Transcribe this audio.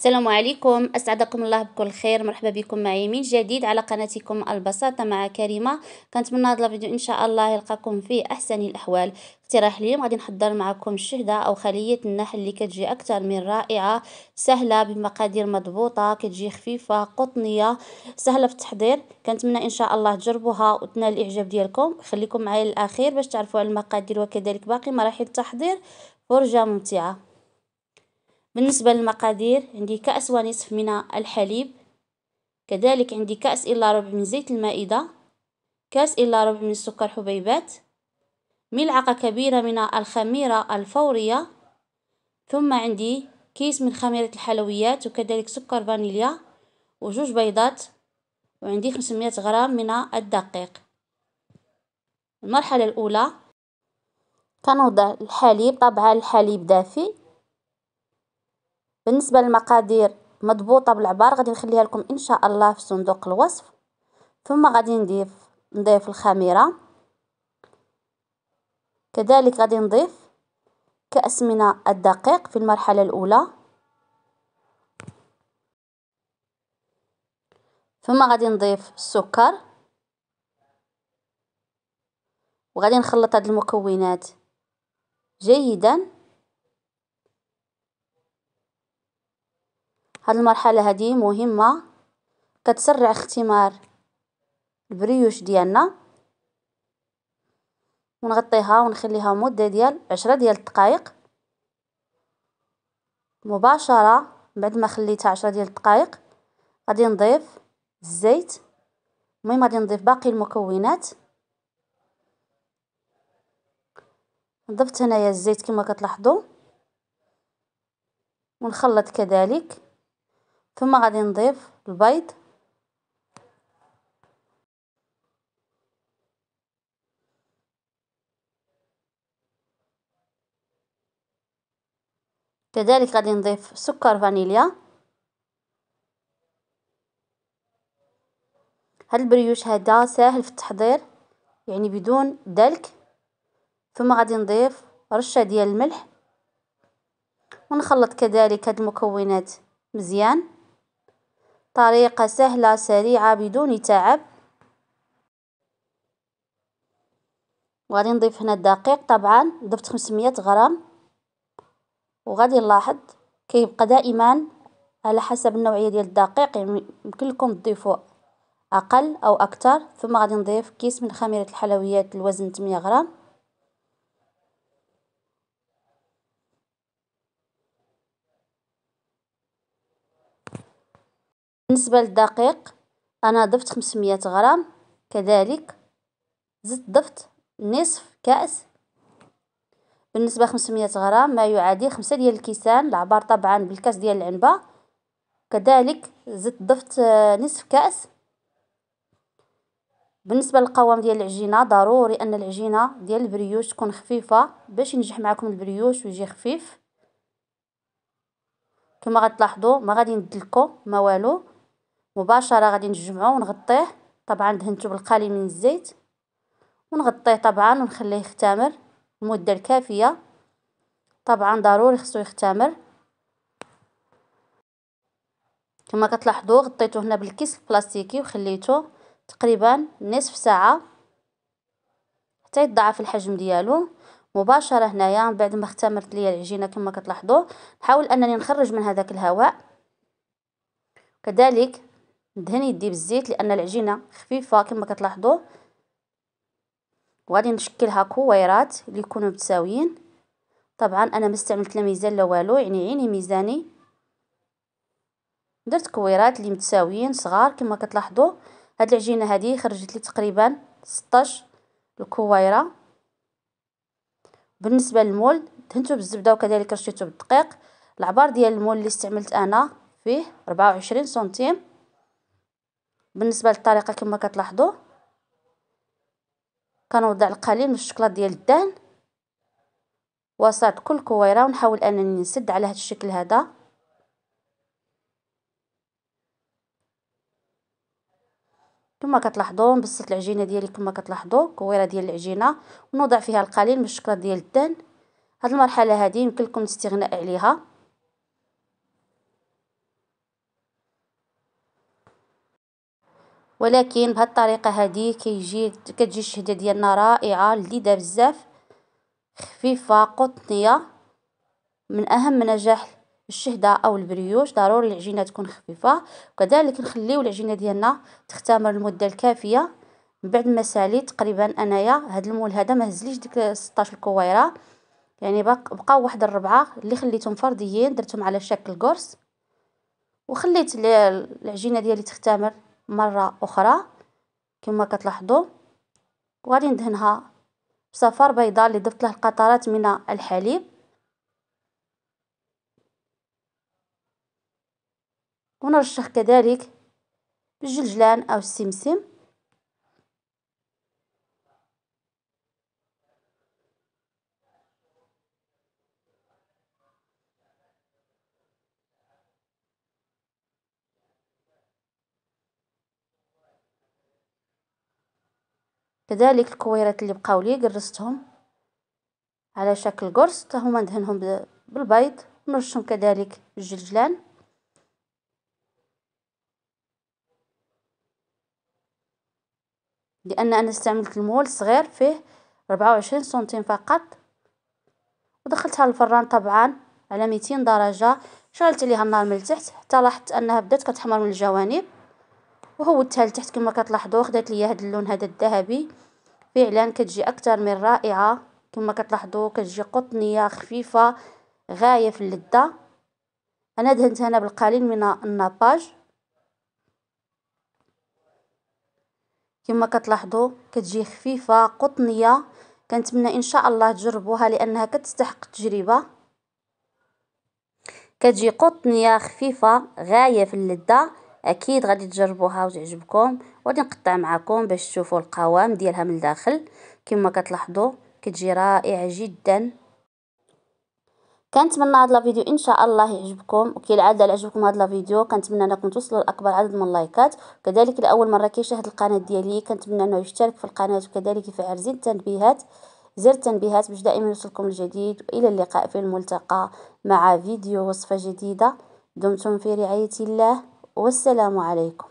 السلام عليكم اسعدكم الله بكل خير مرحبا بكم معي من جديد على قناتكم البساطه مع كريمه كنتمنى هذا الفيديو ان شاء الله يلقاكم في احسن الاحوال اقتراح اليوم غادي نحضر معكم الشهده او خليه النحل اللي كتجي اكثر من رائعه سهله بمقادير مضبوطه كتجي خفيفه قطنيه سهله في التحضير كنتمنى ان شاء الله تجربوها وتنال الاعجاب ديالكم خليكم معايا للاخير باش تعرفوا على المقادير وكذلك باقي مراحل التحضير فرجه ممتعه بالنسبة للمقادير عندي كأس ونصف من الحليب كذلك عندي كأس إلا ربع من زيت المائدة كأس إلا ربع من السكر حبيبات ملعقة كبيرة من الخميرة الفورية ثم عندي كيس من خميرة الحلويات وكذلك سكر فانيليا وجوج بيضات وعندي 500 غرام من الدقيق المرحلة الأولى كنوضع الحليب طبعا الحليب دافئ بالنسبة للمقادير مضبوطة بالعبار غادي نخليها لكم ان شاء الله في صندوق الوصف ثم غادي نضيف نضيف الخميرة كذلك غادي نضيف كأس من الدقيق في المرحلة الأولى ثم غادي نضيف السكر وغادي نخلط هاد المكونات جيدا هاد المرحلة هادي مهمة كتسرع اختمار البريوش ديالنا ونغطيها ونخليها مدة ديال عشرة ديال الدقائق مباشرة بعد ما خليتها عشرة ديال الدقائق غادي نضيف الزيت المهم غادي نضيف باقي المكونات ضفت هنايا الزيت كما كتلاحظوا ونخلط كذلك ثم غادي نضيف البيض كذلك غادي نضيف سكر فانيليا هاد البريوش هذا ساهل في التحضير يعني بدون دلك ثم غادي نضيف رشه ديال الملح ونخلط كذلك هاد المكونات مزيان طريقة سهلة سريعة بدون تعب وغادي نضيف هنا الدقيق طبعا ضفت 500 غرام وغادي نلاحظ كيبقى دائما على حسب النوعيه ديال الدقيق يعني يمكن لكم تضيفوا اقل او اكثر ثم غادي نضيف كيس من خميره الحلويات الوزن 800 غرام بالنسبة للدقيق أنا ضفت 500 غرام كذلك زدت ضفت نصف كأس بالنسبة 500 غرام ما يعادل خمسة ديال الكيسان العبار طبعا بالكاس ديال العنبة كذلك زدت ضفت آه، نصف كأس بالنسبة للقوام ديال العجينة ضروري أن العجينة ديال البريوش تكون خفيفة باش ينجح معكم البريوش ويجي خفيف كما غتلاحظوا ما غادي ندلكو ما والو مباشرة غادي نجمعو ونغطيه طبعا دهنتو بالقالي من الزيت ونغطيه طبعا ونخليه يختمر المدة الكافية طبعا ضروري خصو يختمر كما كتلاحظوا غطيته هنا بالكيس البلاستيكي وخليته تقريبا نصف ساعه حتى يتضاعف الحجم ديالو مباشره هنايا من بعد ما اختمرت ليا العجينه كما كتلاحظوا نحاول انني نخرج من هذاك الهواء كذلك ندهن يدي بالزيت لان العجينه خفيفه كما كتلاحظوا وغادي نشكلها كويرات اللي يكونوا متساويين طبعا انا ما استعملت لا ميزان لا والو يعني عيني ميزاني درت كويرات اللي متساويين صغار كما كتلاحظوا هاد العجينه هذه خرجت لي تقريبا 16 الكويره بالنسبه للمول دهنته بالزبده وكذلك رشيته بالدقيق العبار ديال المول اللي استعملت انا فيه 24 سنتيم بالنسبه للطريقه كما كتلاحظوا كنوضع القليل من الشوكولاط ديال الدهن وسط كل كويره ونحاول انني نسد على هذا الشكل هذا كما كتلاحظوا نبسط العجينه ديالي كما كتلاحظوا كويره ديال العجينه ونوضع فيها القليل من الشوكولاط ديال الدهن هاد المرحله هذه يمكن لكم الاستغناء عليها ولكن بهالطريقة هادي كيجي كتجي الشهدة ديالنا رائعة لذيذة بزاف خفيفة قطنية من أهم نجاح الشهدة أو البريوش ضروري العجينة تكون خفيفة وكذلك نخليو العجينة ديالنا تختمر المدة الكافية من بعد ما ساليت تقريبا انايا هاد المول هذا ما هزليش ديك 16 الكويره يعني بقاو واحد الربعه اللي خليتهم فرديين درتهم على شكل قرص وخليت العجينه ديالي تختمر مرة أخرى كما كتلاحظوا وغادي ندهنها بصفار بيضاء اللي ضفت له قطرات من الحليب ونرشح كذلك بالجلجلان او السمسم كذلك الكويرات اللي بقاو لي قرستهم على شكل قرص حتى هما ندهنهم بالبيض نرشهم كذلك بالجلجلان لان انا استعملت المول صغير فيه 24 سنتيم فقط ودخلتها الفران طبعا على 200 درجه شغلت عليها النار من التحت حتى لاحظت انها بدات كتحمر من الجوانب وهوتها لتحت كما كتلاحظوا خدات ليا هذا اللون هذا الذهبي فعلا كتجي اكثر من رائعه كما كتلاحظوا كتجي قطنيه خفيفه غايه في اللذه انا دهنت هنا بالقليل من الناباج كما كتلاحظوا كتجي خفيفه قطنيه كنتمنى ان شاء الله تجربوها لانها كتستحق التجربه كتجي قطنيه خفيفه غايه في اللذه اكيد غادي تجربوها وتعجبكم وغادي نقطع معكم باش تشوفوا القوام ديالها من الداخل كما كتلاحظوا كتجي رائعه جدا كنتمنى هاد الفيديو ان شاء الله يعجبكم وكالعاده الا عجبكم هاد الفيديو كنتمنى انكم توصلوا لاكبر عدد من اللايكات وكذلك لاول مره كيشاهد القناه ديالي كنتمنى انه يشترك في القناه وكذلك يفعل زر التنبيهات زر التنبيهات باش دائما يوصلكم الجديد والى اللقاء في الملتقى مع فيديو وصفه جديده دمتم في رعايه الله والسلام عليكم